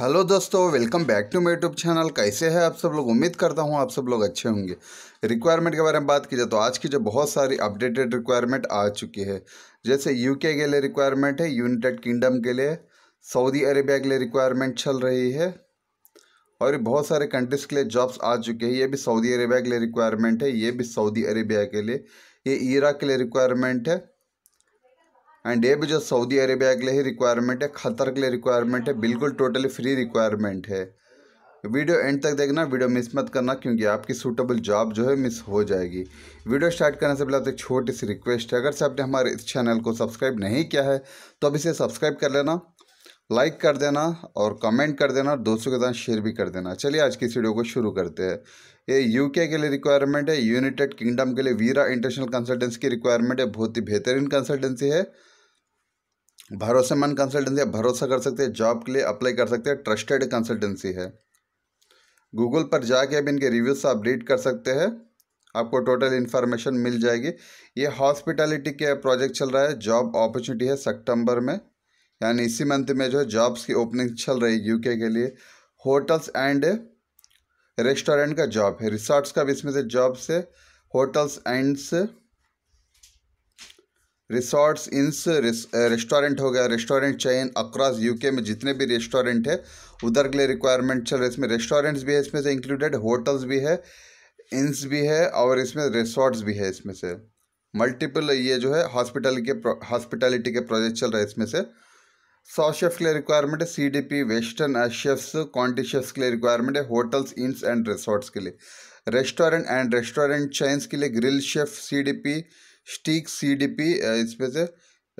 hello दोस्तों welcome back to my YouTube channel कैसे हैं आप सब लोग उम्मीद करता हूं आप सब लोग अच्छे होंगे रिक्वायरमेंट के बारे में बात की जाए तो आज की जो बहुत सारी अपडेटेड रिक्वायरमेंट आ चुकी है जैसे यूके के लिए रिक्वायरमेंट है यूनाइटेड किंगडम के लिए सऊदी अरेबिया के लिए रिक्वायरमेंट चल रही है और बहुत सारे कंट्रीज के लिए जॉब्स आ चुके हैं ये भी सऊदी अरेबिया के लिए रिक्वायरमेंट है ये भी सऊदी अरेबिया के लिए ये इराक के लिए रिक्वायरमेंट है एंड ये भी जो सऊदी अरेबिया के लिए ही रिक्वायरमेंट है खतर के लिए रिक्वायरमेंट है बिल्कुल टोटली फ्री रिक्वायरमेंट है वीडियो एंड तक देखना वीडियो मिस मत करना क्योंकि आपकी सूटेबल जॉब जो है मिस हो जाएगी वीडियो स्टार्ट करने से पहले आपसे एक छोटी सी रिक्वेस्ट है अगर से आपने हमारे इस चैनल को सब्सक्राइब नहीं किया है तो अब इसे सब्सक्राइब कर लेना लाइक कर देना और कमेंट कर देना और दोस्तों के साथ शेयर भी कर देना चलिए आज की इस वीडियो को शुरू करते हैं ये यूके के लिए रिक्वायरमेंट है यूनाइटेड किंगडम के लिए वीरा इंटरनेशनल कंसल्टेंसी की रिक्वायरमेंट है बहुत ही बेहतरीन कंसल्टेंसी है भरोसेमंद कंसल्टेंसी आप भरोसा कर सकते हैं जॉब के लिए अप्लाई कर सकते हैं ट्रस्टेड कंसल्टेंसी है गूगल पर जाके अब इनके रिव्यूज आप रीड कर सकते हैं आपको टोटल इन्फॉर्मेशन मिल जाएगी ये हॉस्पिटैलिटी के प्रोजेक्ट चल रहा है जॉब अपॉर्चुनिटी है सितंबर में यानी इसी मंथ में जो है जॉब्स की ओपनिंग चल रही है यूके के लिए होटल्स एंड रेस्टोरेंट का जॉब है रिसॉर्ट्स का भी इसमें से जॉब्स है होटल्स एंड रिसॉर्ट्स इंस रेस्टोरेंट हो गया रेस्टोरेंट चैन अक्रॉस यूके में जितने भी रेस्टोरेंट है उधर के लिए रिक्वायरमेंट चल रहा है इसमें रेस्टोरेंट्स भी है इसमें से इंक्लूडेड होटल्स भी है इंस भी है और इसमें रिसॉर्ट्स भी है इसमें से मल्टीपल ये जो है हॉस्पिटल के हॉस्पिटलिटी के प्रोजेक्ट चल रहा है इसमें से सौ शेफ के लिए रिक्वायरमेंट है C D P western chefs क्वान्टी शेफ्स के लिए रिक्वायरमेंट है होटल्स इंस एंड रिसॉर्ट्स के लिए रेस्टोरेंट एंड रेस्टोरेंट चैंस के लिए grill chef C D P steak C D P इसमें से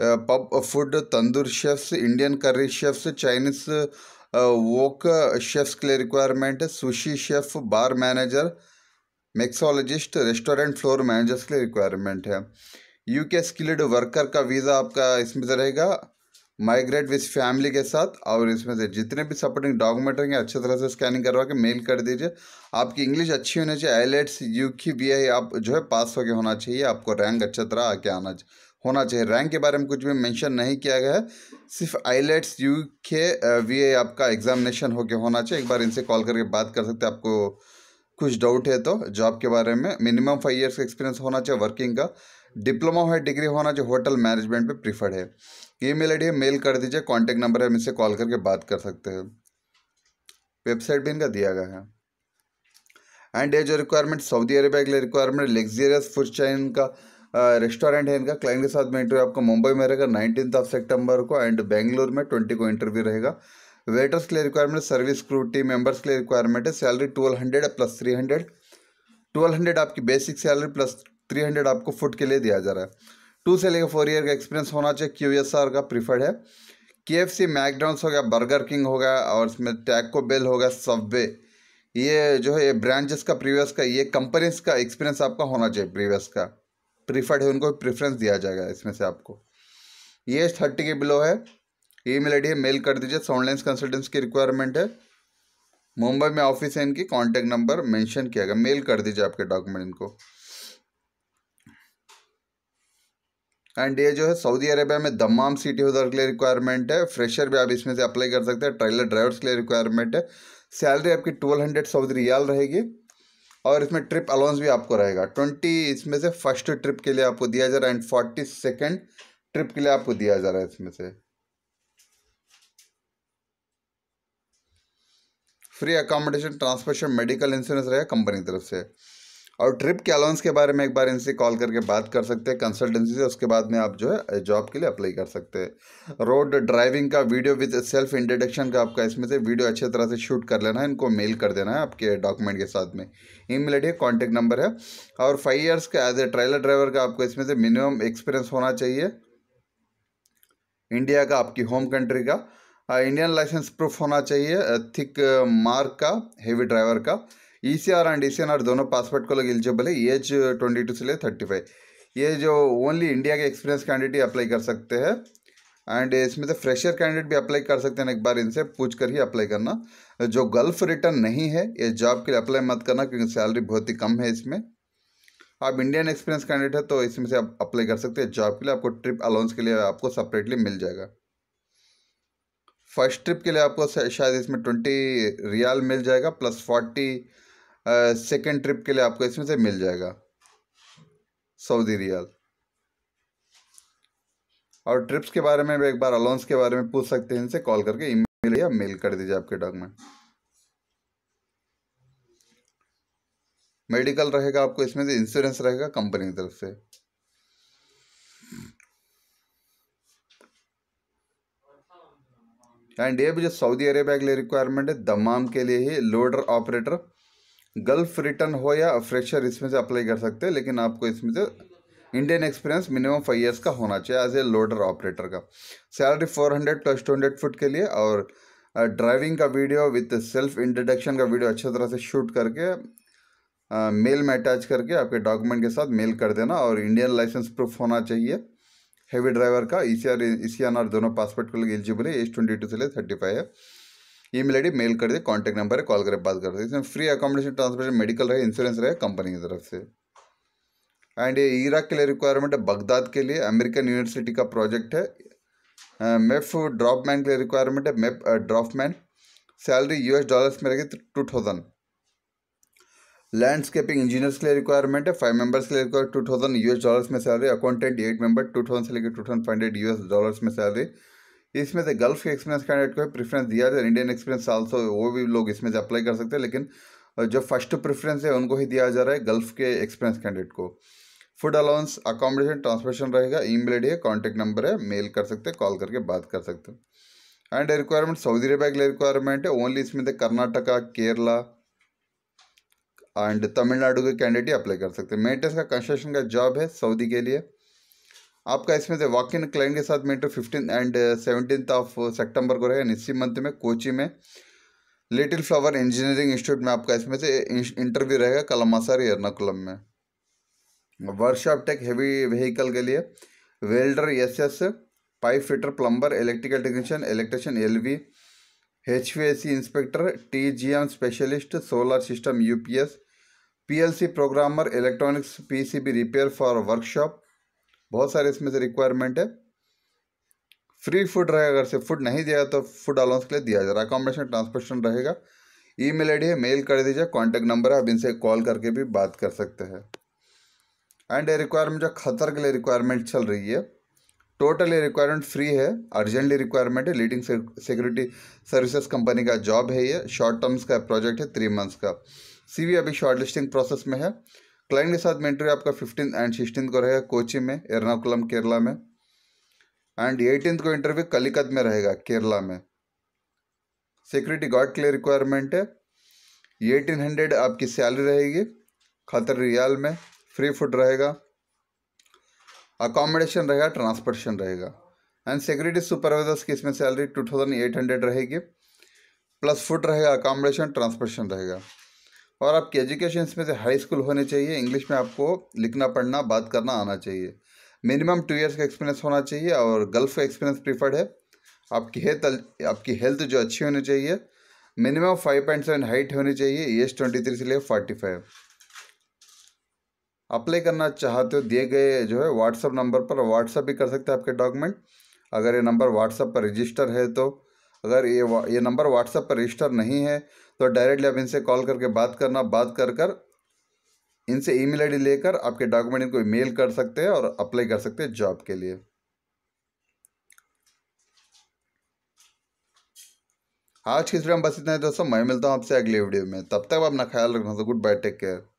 pub uh, food uh, tandoor chefs Indian curry chefs Chinese wok chefs के लिए रिक्वायरमेंट है sushi chef bar manager mixologist restaurant floor managers के लिए requirement है यूके स्किल्ड वर्कर का visa आपका इसमें से रहेगा माइग्रेट विथ फैमिली के साथ और इसमें से जितने भी सपोर्टिंग डॉक्यूमेंट होंगे अच्छे तरह से स्कैनिंग करवा के मेल कर दीजिए आपकी इंग्लिश अच्छी होनी चाहिए IELTS U K V I आप जो है पास होके होना चाहिए आपको रैंक अच्छे तरह आके आना होना चाहिए रैंक के बारे में कुछ भी मेंशन नहीं किया गया है सिर्फ IELTS U K V I आपका एग्जामिनेशन होके होना चाहिए एक बार इनसे कॉल करके बात कर सकते हैं आपको कुछ डाउट है तो जॉब के बारे में मिनिमम फाइव इयर्स का एक्सपीरियंस होना चाहिए वर्किंग का डिप्लोमा है डिग्री होना जो होटल मैनेजमेंट पे प्रीफर्ड है email I D mail कर दीजिए कॉन्टैक्ट नंबर है हम कॉल करके बात कर सकते हैं वेबसाइट भी इनका दिया गया है एंड ये जो रिक्वायरमेंट सऊदी अरेबिया के लिए रिक्वायरमेंट लग्जरियस फूड चैन का रेस्टोरेंट है इनका क्लाइंट के साथ में इंटरव्यू आपका मुंबई में रहेगा नाइनटीन ऑफ सेप्टेम्बर को एंड बेंगलुरु में ट्वेंटी को इंटरव्यू रहेगा वेटर्स के लिए requirement service crew team members के लिए रिक्वायरमेंट है salary twelve hundred plus three hundred twelve hundred आपकी basic salary plus three hundred आपको फुट के लिए दिया जा रहा है टू से लेकर फोर ईयर का एक्सपीरियंस होना चाहिए क्यू एस आर का प्रीफर्ड है के एफ सी मैकडोनल्स हो गया बर्गर किंग होगा और इसमें टैको बेल होगा सब्वे ये जो है ये ब्रांचेस का प्रीवियस का ये कंपनीज का एक्सपीरियंस आपका होना चाहिए प्रीवियस का प्रीफर्ड है उनको प्रेफरेंस दिया जाएगा इसमें से आपको ये थर्टी के बिलो है ई मेल आई है मेल कर दीजिए साउंडलाइंस कंसल्टेंस की रिक्वायरमेंट है मुंबई में ऑफिस है इनकी कॉन्टैक्ट नंबर मेंशन किया गया मेल कर दीजिए आपके डॉक्यूमेंट इनको एंड ये जो है सऊदी अरेबिया में दमाम सिटी होदर के लिए रिक्वायरमेंट है फ्रेशर भी आप इसमें से अप्लाई कर सकते हैं ट्रेलर ड्राइवर्स के लिए रिक्वायरमेंट है सैलरी आपकी ट्वेल्व हंड्रेड सऊदी रियाल रहेगी और इसमें ट्रिप अलाउंस भी आपको रहेगा ट्वेंटी इसमें से फर्स्ट ट्रिप के लिए आपको दिया जा रहा है एंड फोर्टी सेकेंड ट्रिप के लिए आपको दिया जा रहा है इसमें से free accommodation transportation medical insurance रहेगा कंपनी की तरफ से और ट्रिप के अलाउंस के बारे में एक बार इनसे कॉल करके बात कर सकते हैं कंसल्टेंसी से उसके बाद में आप जो है जॉब के लिए अप्लाई कर सकते हैं रोड ड्राइविंग का वीडियो विद सेल्फ इंट्रोडक्शन का आपका इसमें से वीडियो अच्छे तरह से शूट कर लेना है इनको मेल कर देना है आपके डॉक्यूमेंट के साथ में email I D number है और फाइव ईयर्स का एज ए ट्रेलर ड्राइवर का आपको इसमें से मिनिमम एक्सपीरियंस होना चाहिए इंडिया का आपकी होम कंट्री का इंडियन लाइसेंस प्रूफ होना चाहिए थिक मार्क का हेवी ड्राइवर का ई एंड ई दोनों पासपोर्ट को लोग एलिजिबल है एज ट्वेंटी टू से ले थर्टी फाइव ये जो ओनली इंडिया के एक्सपीरियंस कैंडिडेट अप्लाई कर सकते हैं एंड इसमें से फ्रेशर कैंडिडेट भी अप्लाई कर सकते हैं एक बार इनसे पूछ कर ही अप्लाई करना जो गल्फ रिटर्न नहीं है ये जॉब के लिए अप्लाई मत करना क्योंकि सैलरी बहुत ही कम है इसमें आप इंडियन एक्सपीरियंस कैंडिडेट है तो इसमें से आप अप्लाई कर सकते हैं जॉब के लिए आपको ट्रिप अलाउंस के लिए आपको सेपरेटली मिल जाएगा फर्स्ट ट्रिप के लिए आपको शायद इसमें ट्वेंटी रियाल मिल जाएगा प्लस फोर्टी सेकेंड ट्रिप के लिए आपको इसमें से मिल जाएगा सऊदी रियाल और ट्रिप्स के बारे में भी एक बार अलाउंस के बारे में पूछ सकते हैं इनसे कॉल करके ईमेल या मेल कर दीजिए आपके डॉक्यूमेंट मेडिकल रहेगा आपको इसमें से इंश्योरेंस रहेगा कंपनी की तरफ से एंड ये भी जो सऊदी अरेबिया के लिए रिक्वायरमेंट है दमाम के लिए ही लोडर ऑपरेटर गल्फ रिटर्न हो या फ्रेशर इसमें से अप्लाई कर सकते हैं लेकिन आपको इसमें से Indian experience minimum five years का होना चाहिए एज ए लोडर ऑपरेटर का salary four hundred plus two hundred food के लिए और ड्राइविंग का वीडियो विथ सेल्फ इंट्रोडक्शन का वीडियो अच्छे तरह से शूट करके मेल में अटैच करके आपके डॉक्यूमेंट के साथ मेल कर देना और इंडियन लाइसेंस प्रूफ होना चाहिए हैवी ड्राइवर का E C R E C R दोनों पासपोर्ट को लिए एलिजिबल है एज ट्वेंटी टू से ले थर्टी फाइव है ईमेल आईडी मेल कर दे कॉन्टैक्ट नंबर है कॉल करके बात कर इसमें फ्री अकोमोडेशन ट्रांसपोर्टेशन मेडिकल रहे इंश्योरेंस रहे कंपनी की तरफ से एंड ये इराक के लिए रिक्वायरमेंट है बगदाद के लिए अमेरिकन यूनिवर्सिटी का प्रोजेक्ट है मेफ uh, ड्रॉपमैन के लिए रिक्वायरमेंट है MEP man salary S dollars में रहेगी टू थाउजेंड लैंडस्केपिंग इंजीनियर्स के लिए रिक्वायरमेंट है फाइव मेंबर्स के लिए require two thousand US dollars में salary accountant eight member two thousand से लेकर two thousand five hundred US dollars में सैलरी इसमें से गल्फ के एक्सपीरियंस कैंडिडेट को प्रेफरेंस दिया जाए इंडियन एक्सपीरियंस ऑल्सो वो भी लोग इसमें से अप्लाई कर सकते हैं लेकिन जो फर्स्ट प्रेफरेंस है उनको ही दिया जा रहा है गल्फ के एक्सपीरियंस कैंडिडेट को फूड अलाउंस अकोमोडेशन ट्रांसपोर्टेशन रहेगा ई मेल है कॉन्टैक्ट नंबर है मेल कर सकते हैं कॉल करके बात कर सकते हैं एंड रिक्वायरमेंट सऊदी अरेबिया के लिए रिक्वायरमेंट है ओनली इसमें से कर्नाटका केरला एंड तमिलनाडु के कैंडिडेट ही अप्लाई कर सकते हैं मेटेस का कंस्ट्रक्शन का जॉब है सऊदी के लिए आपका इसमें से वॉक इन क्लाइंट के साथ मीटर fifteen and seventeen of September को रहेगा इसी मंथ में कोची में लिटिल फ्लावर इंजीनियरिंग इंस्टीट्यूट में आपका इसमें से इंटरव्यू रहेगा कलमासारी एर्नाकुलम में वर्कशॉप टेक हैवी व्हीकल के लिए welder S S pipe fitter plumber electrical technician electrician L V H V S C inspector T G M specialist solar system U P S P L C programmer electronics P C B repair for workshop बहुत सारे इसमें से requirement है free food रहेगा अगर से food नहीं दिया तो फूड अलाउंस के लिए दिया जा रहा है अकोमोडेशन ट्रांसपोर्टेशन रहेगा ई मेल आई डी है मेल कर दीजिए कॉन्टैक्ट नंबर है आप इनसे कॉल करके भी बात कर सकते हैं एंड ये रिक्वायरमेंट जो खतर के लिए रिक्वायरमेंट चल रही है टोटल ये रिक्वायरमेंट फ्री है अर्जेंटली रिक्वायरमेंट है लीडिंग सिक्योरिटी सर्विसेज कंपनी का जॉब है ये शॉर्ट टर्म्स का प्रोजेक्ट है थ्री मंथ्स का सीवी अभी शॉर्ट लिस्टिंग प्रोसेस में है क्लाइंट के साथ मेंटरी आपका फिफ्टीन एंड सिक्सटीन को रहेगा कोची में एर्नाकुलम केरला में एंड एटीन को इंटरव्यू कलिकत में रहेगा केरला में सिक्योरिटी गार्ड के लिए रिक्वायरमेंट है एटीन हंड्रेड आपकी सैलरी रहेगी खतर रियाल में फ्री फूड रहेगा अकोमोडेशन रहेगा ट्रांसपोर्टेशन रहेगा एंड सिक्योरिटी सुपरवाइजर्स की इसमें salary two thousand eight hundred रहेगी प्लस फूड रहेगा अकोमोडेशन ट्रांसपोर्टेशन रहेगा और आपकी एजुकेशन में से हाई स्कूल होने चाहिए इंग्लिश में आपको लिखना पढ़ना बात करना आना चाहिए मिनिमम टू इयर्स का एक्सपीरियंस होना चाहिए और गल्फ का एक्सपीरियंस प्रीफर्ड है आपकी हेल्थ आपकी हेल्थ जो अच्छी होनी चाहिए minimum five point seven height होनी चाहिए एज ट्वेंटी थ्री से लिए फोर्टी फाइव अप्लाई करना चाहते हो दिए गए जो है व्हाट्सअप नंबर पर व्हाट्सअप भी कर सकते हैं आपके डॉक्यूमेंट अगर ये नंबर व्हाट्सअप पर रजिस्टर है तो अगर ये ये नंबर व्हाट्सअप पर रजिस्टर नहीं है तो डायरेक्टली आप इनसे कॉल करके बात करना बात कर कर इनसे ईमेल आईडी लेकर आपके डॉक्यूमेंट इनको मेल कर सकते हैं और अप्लाई कर सकते हैं जॉब के लिए आज की वीडियो में बस इतना है दोस्तों मैं मिलता हूँ आपसे अगले वीडियो में तब तक अपना ख्याल रखना तो गुड बाय टेक केयर